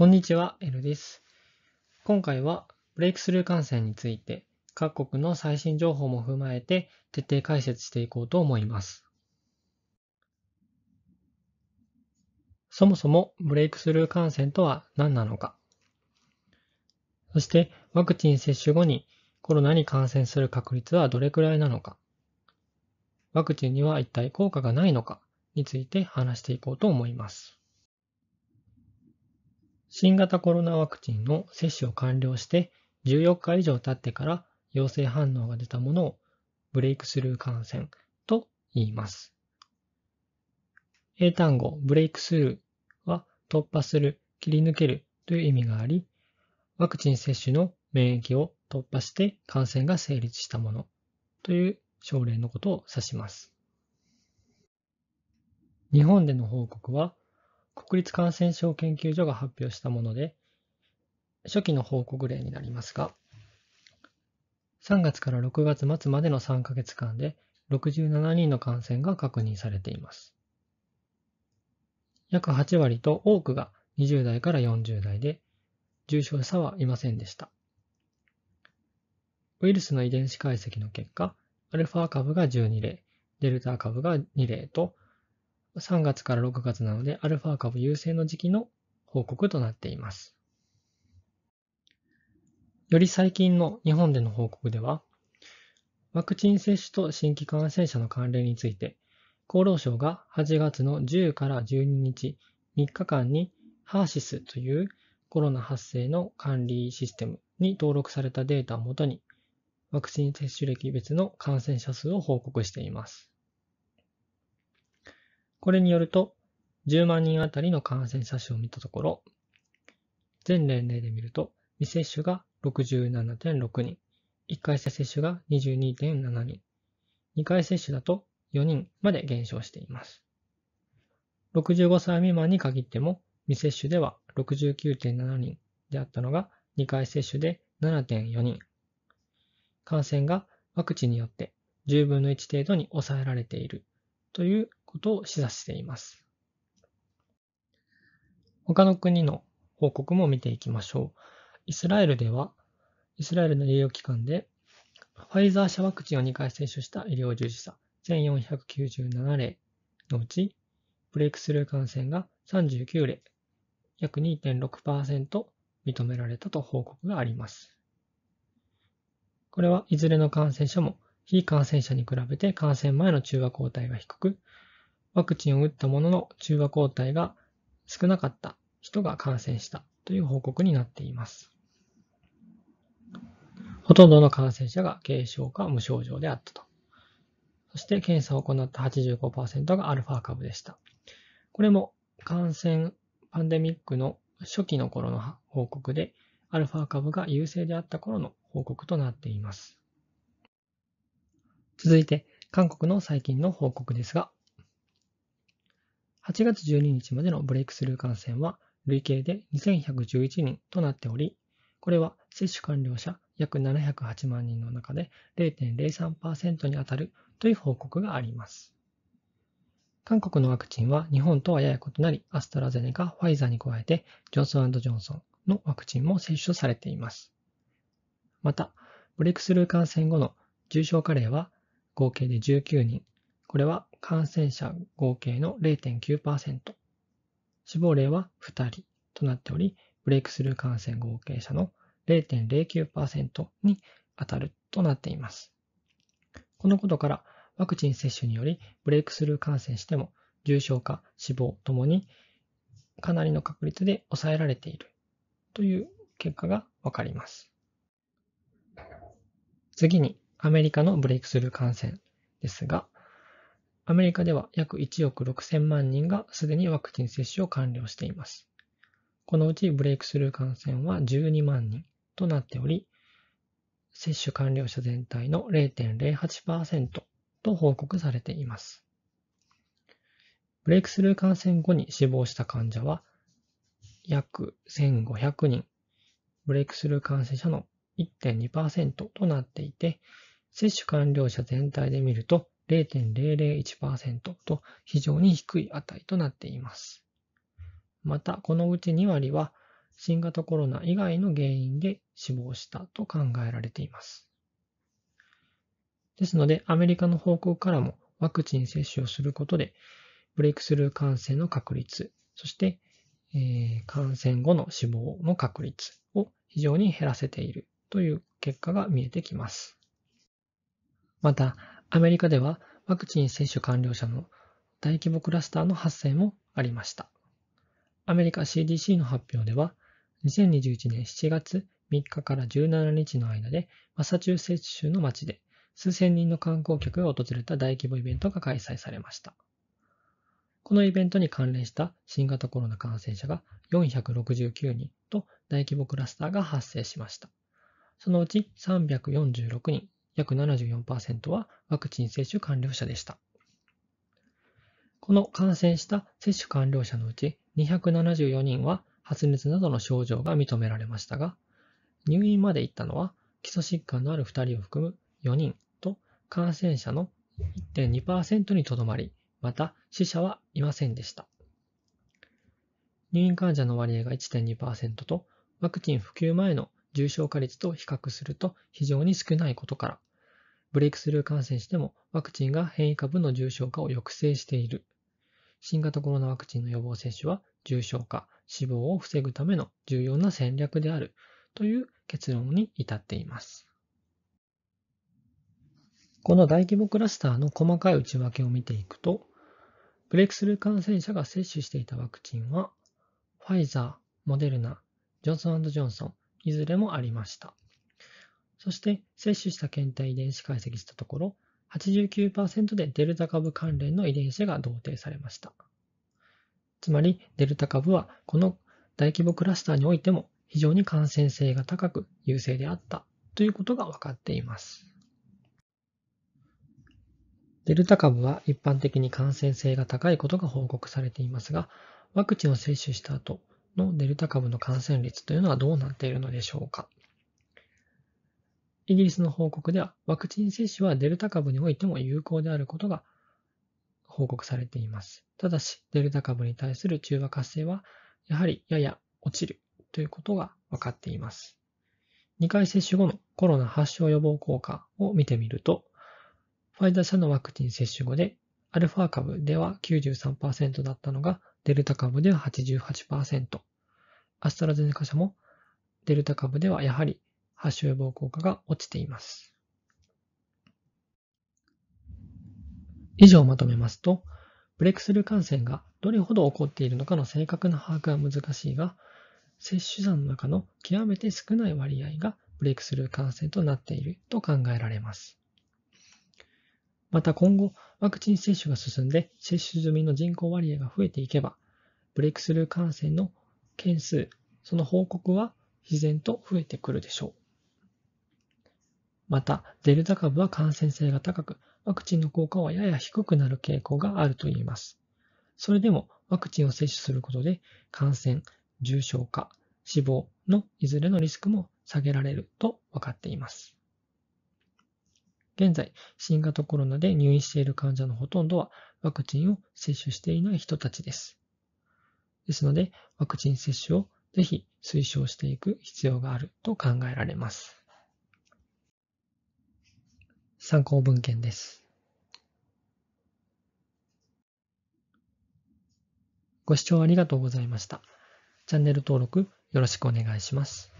こんにちは、L です。今回はブレイクスルー感染について各国の最新情報も踏まえて徹底解説していこうと思います。そもそもブレイクスルー感染とは何なのか。そしてワクチン接種後にコロナに感染する確率はどれくらいなのか。ワクチンには一体効果がないのかについて話していこうと思います。新型コロナワクチンの接種を完了して14日以上経ってから陽性反応が出たものをブレイクスルー感染と言います。英単語ブレイクスルーは突破する、切り抜けるという意味があり、ワクチン接種の免疫を突破して感染が成立したものという症例のことを指します。日本での報告は国立感染症研究所が発表したもので、初期の報告例になりますが、3月から6月末までの3ヶ月間で67人の感染が確認されています。約8割と多くが20代から40代で、重症者はいませんでした。ウイルスの遺伝子解析の結果、アルファ株が12例、デルタ株が2例と、3月から6月なので、アルファ株優勢の時期の報告となっています。より最近の日本での報告では、ワクチン接種と新規感染者の関連について、厚労省が8月の10から12日3日間に HERSIS というコロナ発生の管理システムに登録されたデータをもとに、ワクチン接種歴別の感染者数を報告しています。これによると、10万人あたりの感染者数を見たところ、全年齢で見ると、未接種が67.6人、1回接種が22.7人、2回接種だと4人まで減少しています。65歳未満に限っても、未接種では69.7人であったのが、2回接種で7.4人。感染がワクチンによって10分の1程度に抑えられているということを示唆しています。他の国の報告も見ていきましょう。イスラエルでは、イスラエルの医療機関で、ファイザー社ワクチンを2回接種した医療従事者1497例のうち、ブレイクスルー感染が39例、約2.6%認められたと報告があります。これはいずれの感染者も非感染者に比べて感染前の中和抗体が低く、ワクチンを打ったものの中和抗体が少なかった人が感染したという報告になっています。ほとんどの感染者が軽症か無症状であったと。そして検査を行った85%がアルファ株でした。これも感染パンデミックの初期の頃の報告で、アルファ株が優勢であった頃の報告となっています。続いて、韓国の最近の報告ですが、8月12日までのブレイクスルー感染は累計で2111人となっており、これは接種完了者約708万人の中で0.03%に当たるという報告があります。韓国のワクチンは日本とはやや異なり、アストラゼネカ、ファイザーに加えて、ジョンソンジョンソンのワクチンも接種されています。また、ブレイクスルー感染後の重症化例は合計で19人。これは感染者合計の0.9%、死亡例は2人となっており、ブレイクスルー感染合計者の0.09%に当たるとなっています。このことから、ワクチン接種によりブレイクスルー感染しても重症化、死亡ともにかなりの確率で抑えられているという結果がわかります。次にアメリカのブレイクスルー感染ですが、アメリカでは約1億6000万人がすでにワクチン接種を完了しています。このうちブレイクスルー感染は12万人となっており、接種完了者全体の0.08%と報告されています。ブレイクスルー感染後に死亡した患者は約1500人、ブレイクスルー感染者の1.2%となっていて、接種完了者全体で見ると0.001%と非常に低い値となっています。また、このうち2割は新型コロナ以外の原因で死亡したと考えられています。ですので、アメリカの報告からもワクチン接種をすることで、ブレイクスルー感染の確率、そして、えー、感染後の死亡の確率を非常に減らせているという結果が見えてきます。また、アメリカではワクチン接種完了者の大規模クラスターの発生もありました。アメリカ CDC の発表では、2021年7月3日から17日の間で、マサチューセッツ州の街で数千人の観光客が訪れた大規模イベントが開催されました。このイベントに関連した新型コロナ感染者が469人と大規模クラスターが発生しました。そのうち346人約74%はワクチン接種完了者でした。この感染した接種完了者のうち274人は発熱などの症状が認められましたが、入院まで行ったのは基礎疾患のある2人を含む4人と感染者の1.2%にとどまり、また死者はいませんでした。入院患者の割合が1.2%と、ワクチン普及前の重症化率と比較すると非常に少ないことから、ブレイクスルー感染してもワクチンが変異株の重症化を抑制している。新型コロナワクチンの予防接種は重症化、死亡を防ぐための重要な戦略であるという結論に至っています。この大規模クラスターの細かい内訳を見ていくと、ブレイクスルー感染者が接種していたワクチンは、ファイザー、モデルナ、ジョンソンジョンソン、いずれもありました。そして接種した検体遺伝子解析したところ、89%でデルタ株関連の遺伝子が同定されました。つまり、デルタ株はこの大規模クラスターにおいても非常に感染性が高く優勢であったということが分かっています。デルタ株は一般的に感染性が高いことが報告されていますが、ワクチンを接種した後、のデルタ株の感染率というのはどうなっているのでしょうか。イギリスの報告では、ワクチン接種はデルタ株においても有効であることが報告されています。ただし、デルタ株に対する中和活性は、やはりやや落ちるということが分かっています。2回接種後のコロナ発症予防効果を見てみると、ファイザー社のワクチン接種後で、アルファ株では93%だったのが、デルタ株では88%、アストラゼネカ社もデルタ株ではやはり発症予防効果が落ちています。以上をまとめますと、ブレイクスルー感染がどれほど起こっているのかの正確な把握は難しいが、接種者の中の極めて少ない割合がブレイクスルー感染となっていると考えられます。また今後、ワクチン接種が進んで、接種済みの人口割合が増えていけば、ブレイクスルー感染の件数、その報告は自然と増えてくるでしょう。また、デルタ株は感染性が高く、ワクチンの効果はやや低くなる傾向があるといいます。それでも、ワクチンを接種することで、感染、重症化、死亡のいずれのリスクも下げられると分かっています。現在、新型コロナで入院している患者のほとんどはワクチンを接種していない人たちです。ですので、ワクチン接種をぜひ推奨していく必要があると考えられます。参考文献です。ご視聴ありがとうございました。チャンネル登録よろしくお願いします。